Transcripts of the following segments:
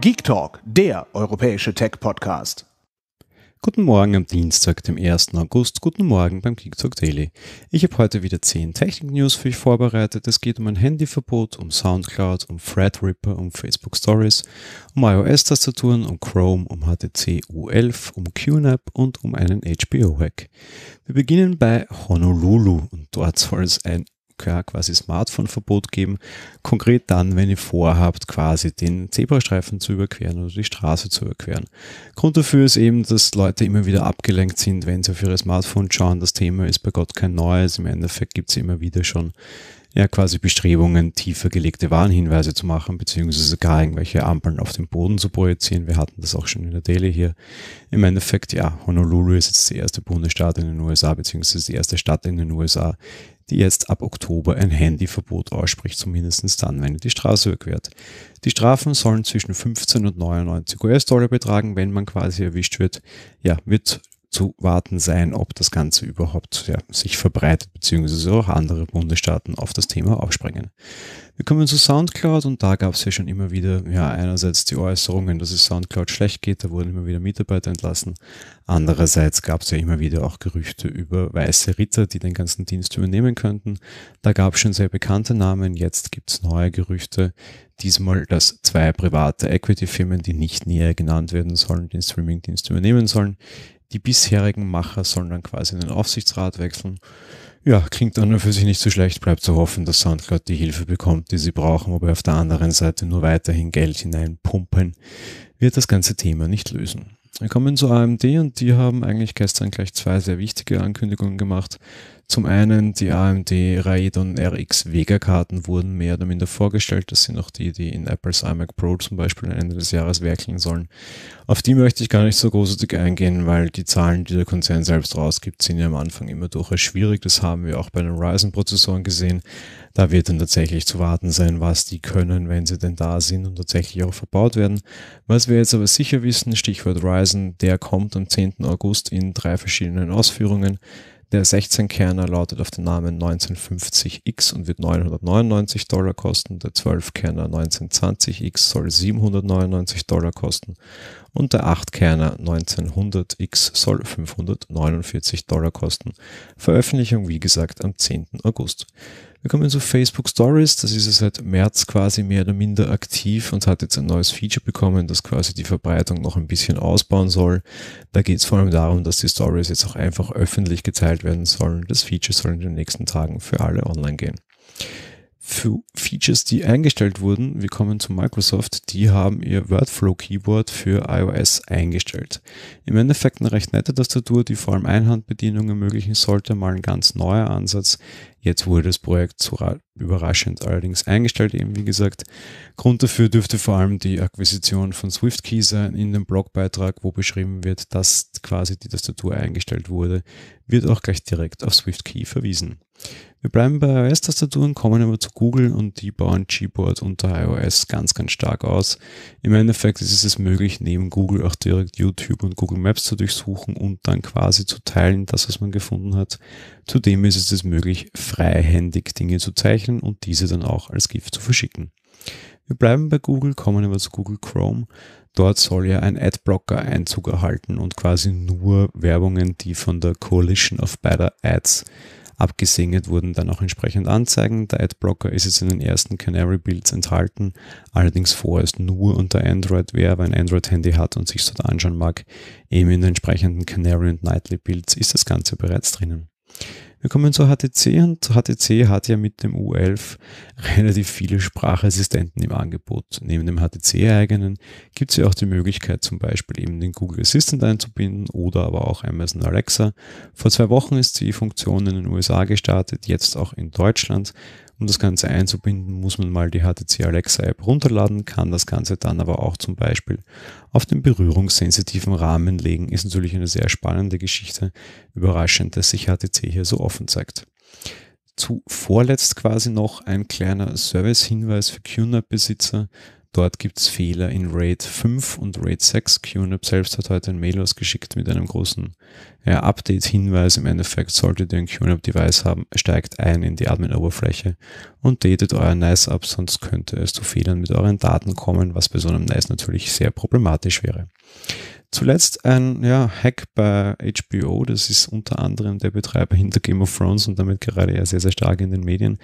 Geek Talk, der europäische Tech-Podcast. Guten Morgen am Dienstag, dem 1. August. Guten Morgen beim Geek Talk Daily. Ich habe heute wieder 10 Technik-News für euch vorbereitet. Es geht um ein Handyverbot, um Soundcloud, um Threadripper, um Facebook Stories, um iOS-Tastaturen, um Chrome, um HTC U11, um QNAP und um einen HBO-Hack. Wir beginnen bei Honolulu und dort soll es ein ja, quasi Smartphone-Verbot geben. Konkret dann, wenn ihr vorhabt, quasi den Zebrastreifen zu überqueren oder die Straße zu überqueren. Grund dafür ist eben, dass Leute immer wieder abgelenkt sind, wenn sie auf ihre Smartphone schauen. Das Thema ist bei Gott kein neues. Im Endeffekt gibt es immer wieder schon ja, quasi Bestrebungen, tiefer gelegte Warnhinweise zu machen, beziehungsweise gar irgendwelche Ampeln auf den Boden zu projizieren. Wir hatten das auch schon in der Daily hier. Im Endeffekt, ja, Honolulu ist jetzt die erste Bundesstaat in den USA, beziehungsweise die erste Stadt in den USA, die jetzt ab Oktober ein Handyverbot ausspricht, zumindest dann, wenn ihr die Straße überquert. Die Strafen sollen zwischen 15 und 99 US-Dollar betragen, wenn man quasi erwischt wird. Ja, wird abzuwarten sein, ob das Ganze überhaupt ja, sich verbreitet, beziehungsweise auch andere Bundesstaaten auf das Thema aufspringen. Wir kommen zu SoundCloud und da gab es ja schon immer wieder, ja, einerseits die Äußerungen, dass es SoundCloud schlecht geht, da wurden immer wieder Mitarbeiter entlassen. Andererseits gab es ja immer wieder auch Gerüchte über weiße Ritter, die den ganzen Dienst übernehmen könnten. Da gab es schon sehr bekannte Namen, jetzt gibt es neue Gerüchte. Diesmal, dass zwei private Equity-Firmen, die nicht näher genannt werden sollen, den Streaming-Dienst übernehmen sollen die bisherigen Macher sollen dann quasi in den Aufsichtsrat wechseln. Ja, klingt an und für sich nicht so schlecht. Bleibt zu hoffen, dass Soundcloud die Hilfe bekommt, die sie brauchen, wobei auf der anderen Seite nur weiterhin Geld hineinpumpen, wird das ganze Thema nicht lösen. Wir kommen zu AMD und die haben eigentlich gestern gleich zwei sehr wichtige Ankündigungen gemacht. Zum einen die AMD Raidon RX Vega Karten wurden mehr oder minder vorgestellt. Das sind auch die, die in Apples iMac Pro zum Beispiel Ende des Jahres werkeln sollen. Auf die möchte ich gar nicht so großartig eingehen, weil die Zahlen, die der Konzern selbst rausgibt, sind ja am Anfang immer durchaus schwierig. Das haben wir auch bei den Ryzen Prozessoren gesehen. Da wird dann tatsächlich zu warten sein, was die können, wenn sie denn da sind und tatsächlich auch verbaut werden. Was wir jetzt aber sicher wissen, Stichwort Ryzen, der kommt am 10. August in drei verschiedenen Ausführungen. Der 16-Kerner lautet auf den Namen 1950X und wird 999 Dollar kosten. Der 12-Kerner 1920X soll 799 Dollar kosten. Und der 8-Kerner 1900X soll 549 Dollar kosten. Veröffentlichung, wie gesagt, am 10. August. Wir kommen zu Facebook Stories. Das ist ja seit März quasi mehr oder minder aktiv und hat jetzt ein neues Feature bekommen, das quasi die Verbreitung noch ein bisschen ausbauen soll. Da geht es vor allem darum, dass die Stories jetzt auch einfach öffentlich geteilt werden sollen. Das Feature soll in den nächsten Tagen für alle online gehen. Für Features, die eingestellt wurden, wir kommen zu Microsoft, die haben ihr Wordflow Keyboard für iOS eingestellt. Im Endeffekt eine recht nette Tastatur, die vor allem Einhandbedienung ermöglichen sollte, mal ein ganz neuer Ansatz. Jetzt wurde das Projekt so überraschend allerdings eingestellt, eben wie gesagt. Grund dafür dürfte vor allem die Akquisition von SwiftKey sein. In dem Blogbeitrag, wo beschrieben wird, dass quasi die Tastatur eingestellt wurde, wird auch gleich direkt auf SwiftKey verwiesen. Wir bleiben bei iOS-Tastaturen, kommen aber zu Google und die bauen Gboard unter iOS ganz, ganz stark aus. Im Endeffekt ist es möglich, neben Google auch direkt YouTube und Google Maps zu durchsuchen und dann quasi zu teilen, das, was man gefunden hat. Zudem ist es möglich, freihändig Dinge zu zeichnen und diese dann auch als GIF zu verschicken. Wir bleiben bei Google, kommen aber zu Google Chrome. Dort soll ja ein Adblocker Einzug erhalten und quasi nur Werbungen, die von der Coalition of Better Ads abgesegnet wurden, dann auch entsprechend anzeigen. Der Adblocker ist jetzt in den ersten Canary Builds enthalten, allerdings vorerst nur unter Android. Wer aber ein Android-Handy hat und sich dort anschauen mag, eben in den entsprechenden Canary und Nightly Builds ist das Ganze bereits drinnen. Wir kommen zur HTC und HTC hat ja mit dem U11 relativ viele Sprachassistenten im Angebot. Neben dem HTC-eigenen gibt es ja auch die Möglichkeit, zum Beispiel eben den Google Assistant einzubinden oder aber auch Amazon Alexa. Vor zwei Wochen ist die Funktion in den USA gestartet, jetzt auch in Deutschland. Um das Ganze einzubinden, muss man mal die HTC Alexa App runterladen, kann das Ganze dann aber auch zum Beispiel auf den berührungssensitiven Rahmen legen. Ist natürlich eine sehr spannende Geschichte. Überraschend, dass sich HTC hier so offen zeigt. Zu vorletzt quasi noch ein kleiner Service-Hinweis für QNAP-Besitzer. Dort gibt es Fehler in RAID 5 und RAID 6. QNAP selbst hat heute ein Mail ausgeschickt mit einem großen ja, Update-Hinweis. Im Endeffekt solltet ihr ein QNAP-Device haben, steigt ein in die Admin-Oberfläche und datet euer NICE ab, sonst könnte es zu Fehlern mit euren Daten kommen, was bei so einem NICE natürlich sehr problematisch wäre. Zuletzt ein ja, Hack bei HBO, das ist unter anderem der Betreiber hinter Game of Thrones und damit gerade ja sehr, sehr stark in den Medien.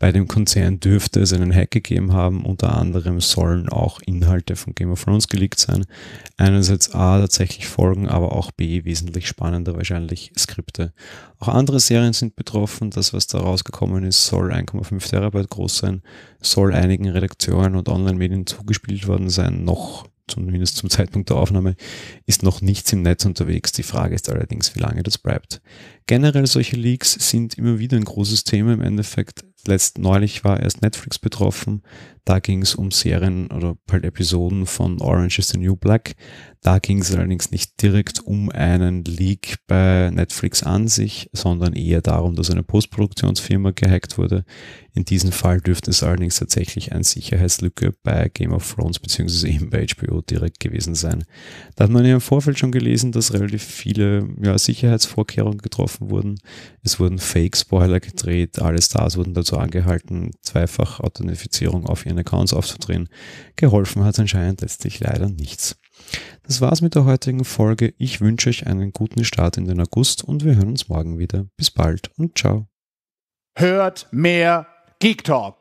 Bei dem Konzern dürfte es einen Hack gegeben haben, unter anderem sollen auch Inhalte von Game of Thrones geleakt sein. Einerseits A, tatsächlich Folgen, aber auch B, wesentlich spannender wahrscheinlich Skripte. Auch andere Serien sind betroffen, das was da rausgekommen ist, soll 1,5 Terabyte groß sein, soll einigen Redaktionen und Online-Medien zugespielt worden sein, noch zumindest zum Zeitpunkt der Aufnahme, ist noch nichts im Netz unterwegs. Die Frage ist allerdings, wie lange das bleibt. Generell solche Leaks sind immer wieder ein großes Thema. Im Endeffekt letzt neulich war erst Netflix betroffen. Da ging es um Serien oder halt Episoden von Orange is the New Black. Da ging es allerdings nicht direkt um einen Leak bei Netflix an sich, sondern eher darum, dass eine Postproduktionsfirma gehackt wurde. In diesem Fall dürfte es allerdings tatsächlich eine Sicherheitslücke bei Game of Thrones bzw. eben bei HBO direkt gewesen sein. Da hat man ja im Vorfeld schon gelesen, dass relativ viele ja, Sicherheitsvorkehrungen getroffen wurden. Es wurden Fake-Spoiler gedreht, alle Stars wurden dazu angehalten, zweifach Authentifizierung auf ihren Accounts aufzudrehen. Geholfen hat anscheinend letztlich leider nichts. Das war's mit der heutigen Folge. Ich wünsche euch einen guten Start in den August und wir hören uns morgen wieder. Bis bald und ciao. Hört mehr Geek Talk.